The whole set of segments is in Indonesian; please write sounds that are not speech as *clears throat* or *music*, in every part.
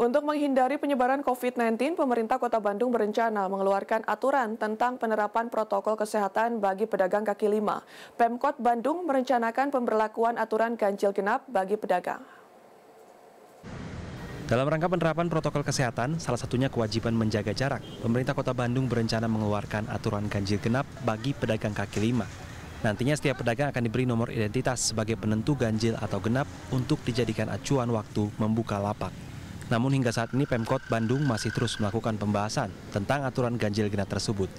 Untuk menghindari penyebaran COVID-19, pemerintah Kota Bandung berencana mengeluarkan aturan tentang penerapan protokol kesehatan bagi pedagang kaki lima. Pemkot Bandung merencanakan pemberlakuan aturan ganjil genap bagi pedagang. Dalam rangka penerapan protokol kesehatan, salah satunya kewajiban menjaga jarak, pemerintah Kota Bandung berencana mengeluarkan aturan ganjil genap bagi pedagang kaki lima. Nantinya setiap pedagang akan diberi nomor identitas sebagai penentu ganjil atau genap untuk dijadikan acuan waktu membuka lapak. Namun hingga saat ini Pemkot Bandung masih terus melakukan pembahasan tentang aturan ganjil genap tersebut.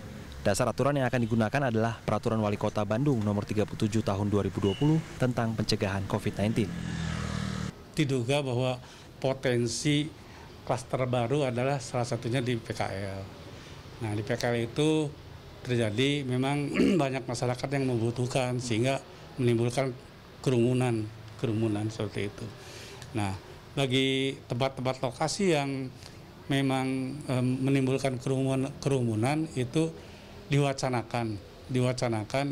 Dasar aturan yang akan digunakan adalah Peraturan Wali Kota Bandung Nomor 37 Tahun 2020 tentang pencegahan COVID-19. Diduga bahwa potensi klaster baru adalah salah satunya di PKL. Nah, di PKL itu terjadi memang *clears throat* banyak masyarakat yang membutuhkan sehingga menimbulkan kerumunan, kerumunan seperti itu. Nah, bagi tempat-tempat lokasi yang memang e, menimbulkan kerumunan, kerumunan itu diwacanakan, diwacanakan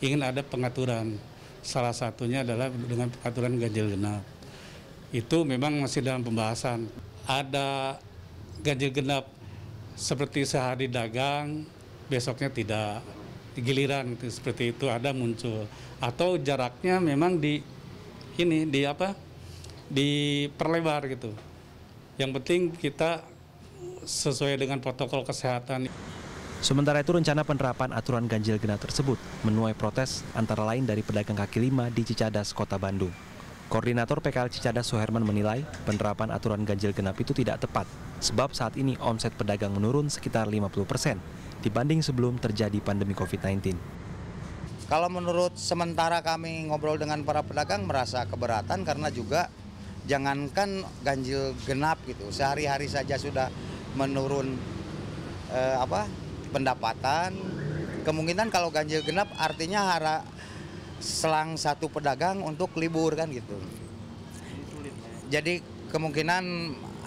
ingin ada pengaturan. Salah satunya adalah dengan pengaturan ganjil genap. Itu memang masih dalam pembahasan. Ada ganjil genap seperti sehari dagang, besoknya tidak giliran seperti itu ada muncul atau jaraknya memang di ini di apa diperlebar gitu. Yang penting kita sesuai dengan protokol kesehatan. Sementara itu rencana penerapan aturan ganjil genap tersebut menuai protes antara lain dari pedagang kaki lima di Cicadas, Kota Bandung. Koordinator PKL Cicadas Soherman menilai penerapan aturan ganjil genap itu tidak tepat sebab saat ini omset pedagang menurun sekitar 50% dibanding sebelum terjadi pandemi COVID-19. Kalau menurut sementara kami ngobrol dengan para pedagang merasa keberatan karena juga jangankan ganjil genap gitu, sehari-hari saja sudah menurun eh, apa pendapatan. Kemungkinan kalau ganjil genap artinya hara selang satu pedagang untuk libur kan gitu. Jadi kemungkinan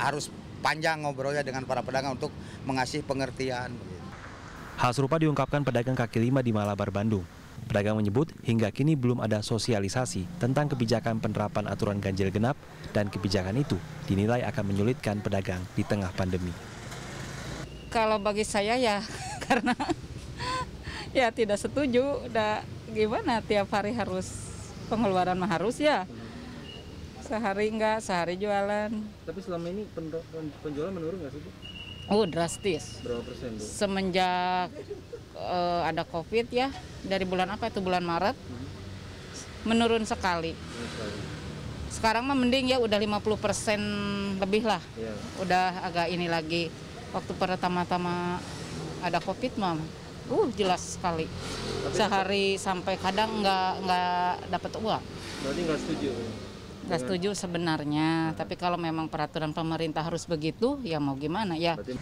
harus panjang ngobrolnya dengan para pedagang untuk mengasih pengertian. Hal serupa diungkapkan pedagang kaki lima di Malabar, Bandung. Pedagang menyebut hingga kini belum ada sosialisasi tentang kebijakan penerapan aturan ganjil genap dan kebijakan itu dinilai akan menyulitkan pedagang di tengah pandemi. Kalau bagi saya ya *laughs* karena *laughs* ya tidak setuju, udah gimana tiap hari harus pengeluaran mah harus ya. Sehari enggak, sehari jualan. Tapi selama ini penjualan menurun nggak sih Bu? Oh drastis. Berapa persen Bu? Semenjak uh, ada COVID ya dari bulan apa itu bulan Maret menurun sekali. Sekarang mah mending ya udah 50% lebih lah. Iya. Udah agak ini lagi. Waktu pertama-tama ada Covid mah uh jelas sekali. Sehari sampai kadang nggak nggak dapat uang. Berarti nggak setuju. Nggak setuju sebenarnya, iya. tapi kalau memang peraturan pemerintah harus begitu, ya mau gimana ya. Berarti...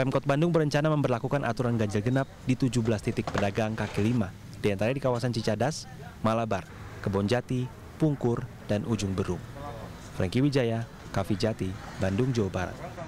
Pemkot Bandung berencana memperlakukan aturan ganjil genap di 17 titik pedagang kaki lima, diantaranya di kawasan Cicadas, Malabar, Kebonjati, Pungkur, dan Ujung Berung. Franky Wijaya, Kavijati, Bandung, Jawa Barat.